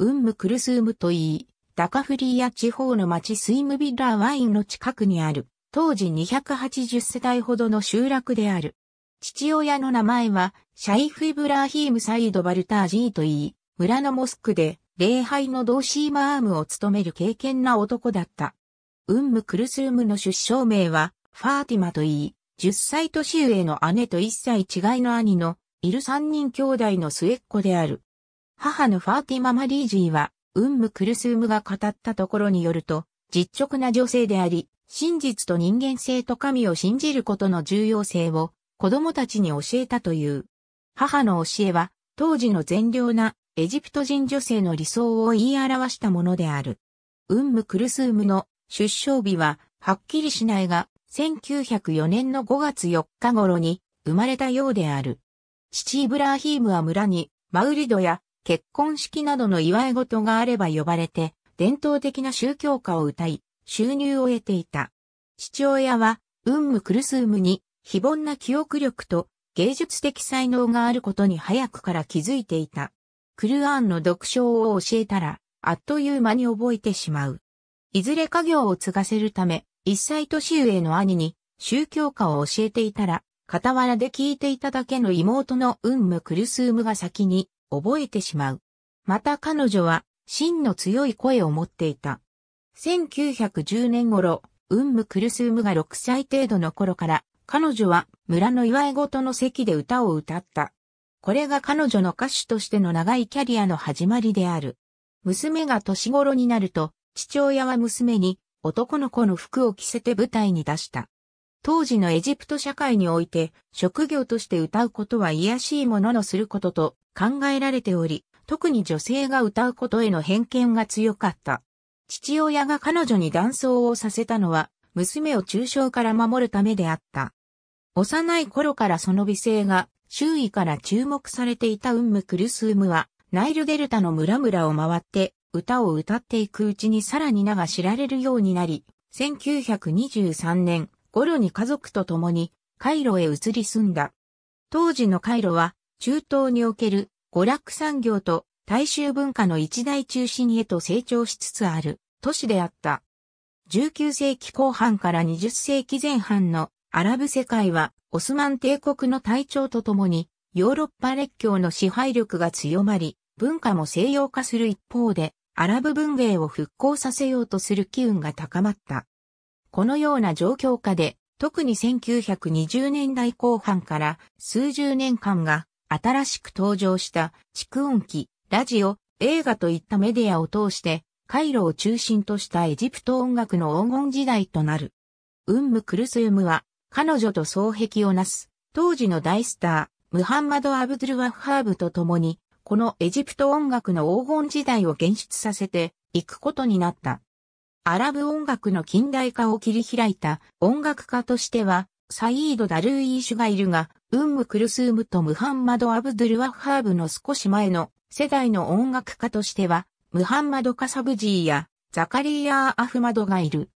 ウンムクルスームと言い、ダカフリーヤ地方の町スイムビラーワインの近くにある、当時280世帯ほどの集落である。父親の名前は、シャイフ・イブラーヒーム・サイド・バルタージーと言い、村のモスクで、礼拝の同シーマームを務める敬虔な男だった。ウンム・クルスームの出生名は、ファーティマと言い、10歳年上の姉と1歳違いの兄の、いる3人兄弟の末っ子である。母のファーティマ・マリージーは、ウンム・クルスームが語ったところによると、実直な女性であり、真実と人間性と神を信じることの重要性を子供たちに教えたという。母の教えは、当時の善良なエジプト人女性の理想を言い表したものである。ウンム・クルスームの出生日ははっきりしないが、1904年の5月4日頃に生まれたようである。父イブラーヒームは村にマウリドや結婚式などの祝い事があれば呼ばれて、伝統的な宗教歌を歌い、収入を得ていた。父親は、ウンム・クルスームに、非凡な記憶力と芸術的才能があることに早くから気づいていた。クルアンの読書を教えたら、あっという間に覚えてしまう。いずれ家業を継がせるため、一歳年上の兄に宗教家を教えていたら、傍らで聞いていただけの妹のウンム・クルスームが先に覚えてしまう。また彼女は、真の強い声を持っていた。1910年頃、ウンム・クルスームが6歳程度の頃から、彼女は村の祝い事の席で歌を歌った。これが彼女の歌手としての長いキャリアの始まりである。娘が年頃になると、父親は娘に男の子の服を着せて舞台に出した。当時のエジプト社会において、職業として歌うことは癒しいもののすることと考えられており、特に女性が歌うことへの偏見が強かった。父親が彼女に断層をさせたのは、娘を中傷から守るためであった。幼い頃からその美声が周囲から注目されていたウンム・クルスームは、ナイルデルタの村々を回って歌を歌っていくうちにさらに名が知られるようになり、1923年、ろに家族と共にカイロへ移り住んだ。当時のカイロは中東における娯楽産業と大衆文化の一大中心へと成長しつつある都市であった。19世紀後半から20世紀前半のアラブ世界はオスマン帝国の体調とともにヨーロッパ列強の支配力が強まり、文化も西洋化する一方で、アラブ文芸を復興させようとする機運が高まった。このような状況下で、特に1920年代後半から数十年間が新しく登場した蓄音機、ラジオ、映画といったメディアを通して、カイロを中心としたエジプト音楽の黄金時代となる。ウンム・クルスウムは、彼女と双璧をなす、当時の大スター、ムハンマド・アブドゥル・ワッハーブと共に、このエジプト音楽の黄金時代を現出させていくことになった。アラブ音楽の近代化を切り開いた音楽家としては、サイード・ダルーイーシュがいるが、ウンム・クルスームとムハンマド・アブドゥル・ワッハーブの少し前の世代の音楽家としては、ムハンマド・カサブジーやザカリーア・ー・アフマドがいる。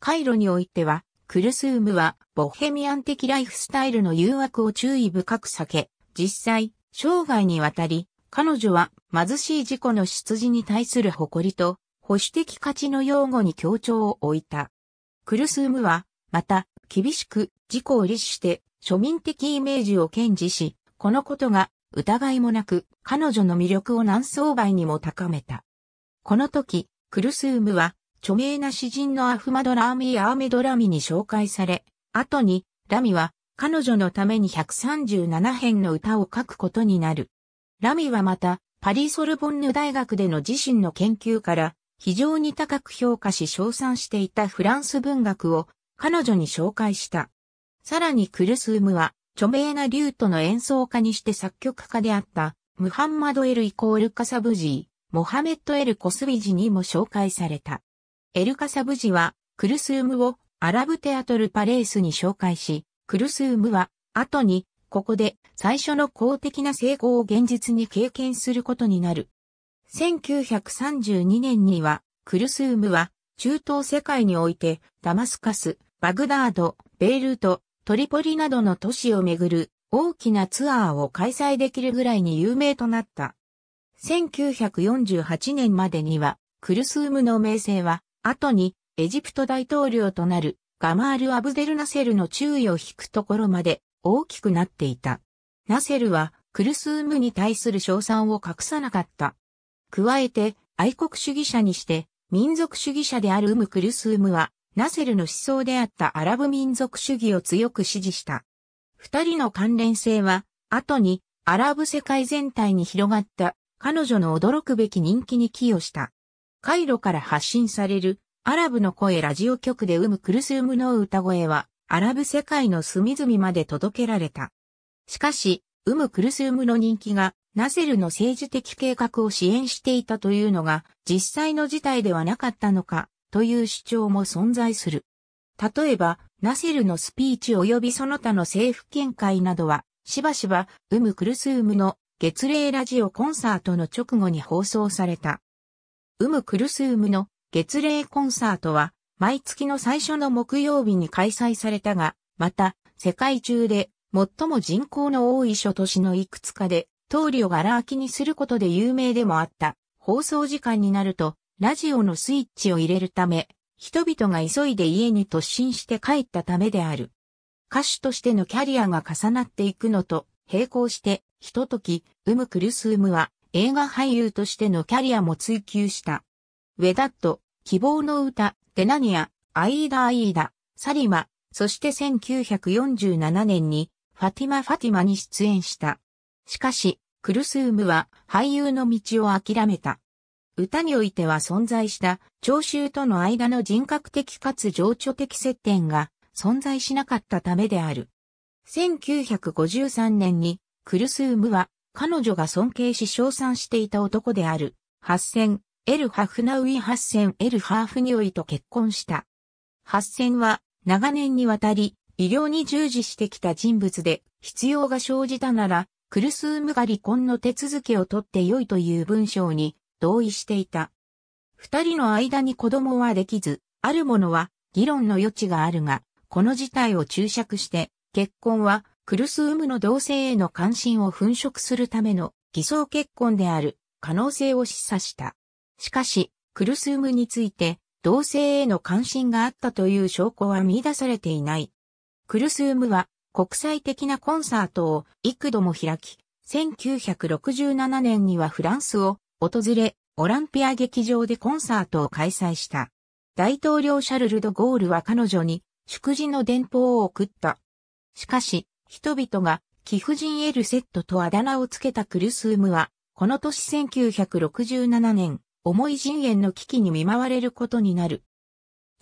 カイロにおいては、クルスームはボヘミアン的ライフスタイルの誘惑を注意深く避け、実際、生涯にわたり、彼女は貧しい事故の出自に対する誇りと保守的価値の擁護に強調を置いた。クルスームは、また、厳しく自己を律して庶民的イメージを堅持し、このことが疑いもなく彼女の魅力を何層倍にも高めた。この時、クルスームは著名な詩人のアフマドラーミー・アーメドラミに紹介され、後にラミは彼女のために137編の歌を書くことになる。ラミはまたパリ・ソルボンヌ大学での自身の研究から非常に高く評価し称賛していたフランス文学を彼女に紹介した。さらにクルスームは著名なリュートの演奏家にして作曲家であったムハンマド・エル・イコール・カサブジー、モハメット・エル・コスビジにも紹介された。エル・カサブジはクルスームをアラブテアトル・パレースに紹介し、クルスームは後にここで最初の公的な成功を現実に経験することになる1932年には、クルスームは、中東世界において、ダマスカス、バグダード、ベイルート、トリポリなどの都市をめぐる大きなツアーを開催できるぐらいに有名となった。1948年までには、クルスームの名声は、後にエジプト大統領となるガマール・アブデル・ナセルの注意を引くところまで大きくなっていた。ナセルはクルスームに対する称賛を隠さなかった。加えて愛国主義者にして民族主義者であるウム・クルスウムはナセルの思想であったアラブ民族主義を強く支持した。二人の関連性は後にアラブ世界全体に広がった彼女の驚くべき人気に寄与した。カイロから発信されるアラブの声ラジオ局でウム・クルスウムの歌声はアラブ世界の隅々まで届けられた。しかし、ウム・クルスームの人気が、ナセルの政治的計画を支援していたというのが、実際の事態ではなかったのか、という主張も存在する。例えば、ナセルのスピーチ及びその他の政府見解などは、しばしば、ウム・クルスームの月齢ラジオコンサートの直後に放送された。ウム・クルスームの月齢コンサートは、毎月の最初の木曜日に開催されたが、また、世界中で最も人口の多い諸都市のいくつかで、通りを柄空きにすることで有名でもあった。放送時間になると、ラジオのスイッチを入れるため、人々が急いで家に突進して帰ったためである。歌手としてのキャリアが重なっていくのと、並行して、ひととき、ウム・クルスウムは、映画俳優としてのキャリアも追求した。ウェダット、希望の歌、デナニア、アイーダ・アイーダ、サリマ、そして1947年にファティマ・ファティマに出演した。しかし、クルスームは俳優の道を諦めた。歌においては存在した聴衆との間の人格的かつ情緒的接点が存在しなかったためである。1953年にクルスームは彼女が尊敬し称賛していた男であるハッセン、エル・ハフナウィ・ハッセン・エル・ハーフニオイと結婚した。ハッセンは長年にわたり医療に従事してきた人物で、必要が生じたなら、クルスームが離婚の手続きを取って良いという文章に同意していた。二人の間に子供はできず、あるものは議論の余地があるが、この事態を注釈して、結婚はクルスームの同性への関心を粉飾するための偽装結婚である可能性を示唆した。しかし、クルスームについて同性への関心があったという証拠は見出されていない。クルスームは国際的なコンサートを幾度も開き、1967年にはフランスを訪れ、オランピア劇場でコンサートを開催した。大統領シャルル・ド・ゴールは彼女に祝辞の電報を送った。しかし、人々が貴婦人エルセットとあだ名をつけたクルスームは、この年1967年、重い人営の危機に見舞われることになる。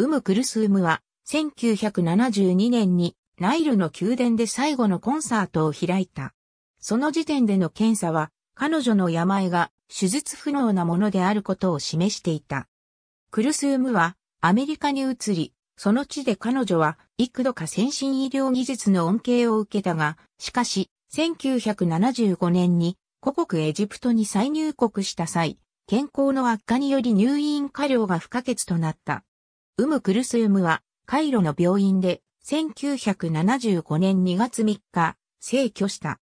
ウム・クルスームは、1972年にナイルの宮殿で最後のコンサートを開いた。その時点での検査は、彼女の病が手術不能なものであることを示していた。クルスームはアメリカに移り、その地で彼女は幾度か先進医療技術の恩恵を受けたが、しかし、1975年に古国エジプトに再入国した際、健康の悪化により入院過料が不可欠となった。ウム・クルスームは、カイロの病院で1975年2月3日、逝去した。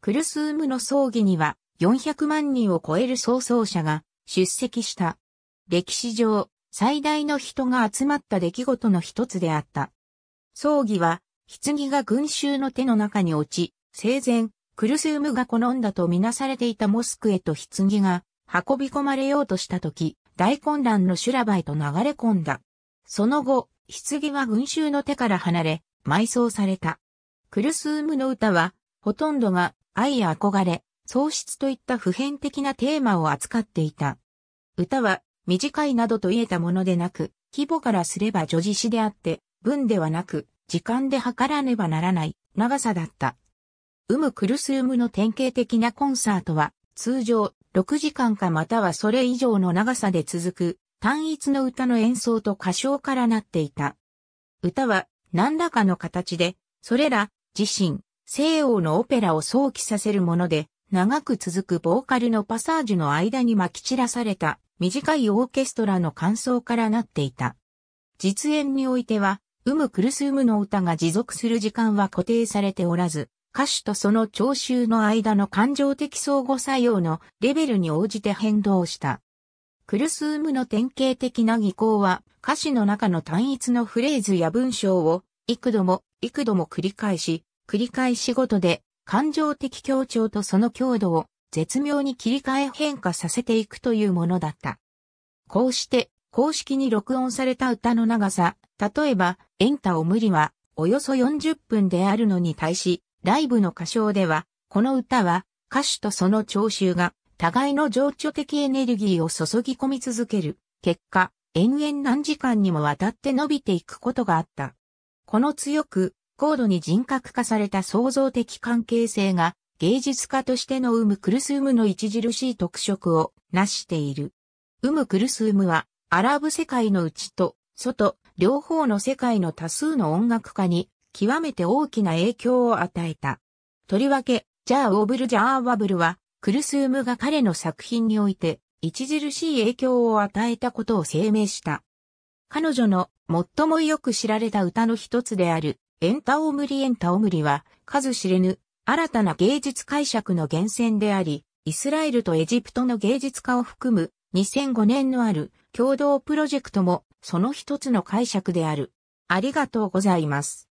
クルスームの葬儀には400万人を超える葬葬者が出席した。歴史上最大の人が集まった出来事の一つであった。葬儀は、棺が群衆の手の中に落ち、生前、クルスームが好んだとみなされていたモスクへと棺が運び込まれようとした時、大混乱の修羅場へと流れ込んだ。その後、棺は群衆の手から離れ、埋葬された。クルスームの歌は、ほとんどが愛や憧れ、喪失といった普遍的なテーマを扱っていた。歌は短いなどと言えたものでなく、規模からすれば女子詩であって、文ではなく、時間で測らねばならない長さだった。ウムクルスウムの典型的なコンサートは、通常6時間かまたはそれ以上の長さで続く単一の歌の演奏と歌唱からなっていた。歌は何らかの形で、それら自身、西洋のオペラを想起させるもので、長く続くボーカルのパサージュの間に撒き散らされた短いオーケストラの感想からなっていた。実演においては、ウムクルスウムの歌が持続する時間は固定されておらず、歌手とその聴衆の間の感情的相互作用のレベルに応じて変動した。クルスームの典型的な技巧は、歌詞の中の単一のフレーズや文章を、幾度も、幾度も繰り返し、繰り返しごとで、感情的強調とその強度を、絶妙に切り替え変化させていくというものだった。こうして、公式に録音された歌の長さ、例えば、エンタを無理は、およそ40分であるのに対し、ライブの歌唱では、この歌は、歌手とその聴衆が、互いの情緒的エネルギーを注ぎ込み続ける。結果、延々何時間にもわたって伸びていくことがあった。この強く、高度に人格化された創造的関係性が、芸術家としてのウム・クルスームの著しい特色を成している。ウム・クルスームは、アラブ世界の内と外、両方の世界の多数の音楽家に、極めて大きな影響を与えた。とりわけ、ジャー・オブル・ジャー・ワブルは、クルスームが彼の作品において、著しい影響を与えたことを声明した。彼女の最もよく知られた歌の一つである、エンタオムリエンタオムリは、数知れぬ、新たな芸術解釈の源泉であり、イスラエルとエジプトの芸術家を含む2005年のある共同プロジェクトもその一つの解釈である。ありがとうございます。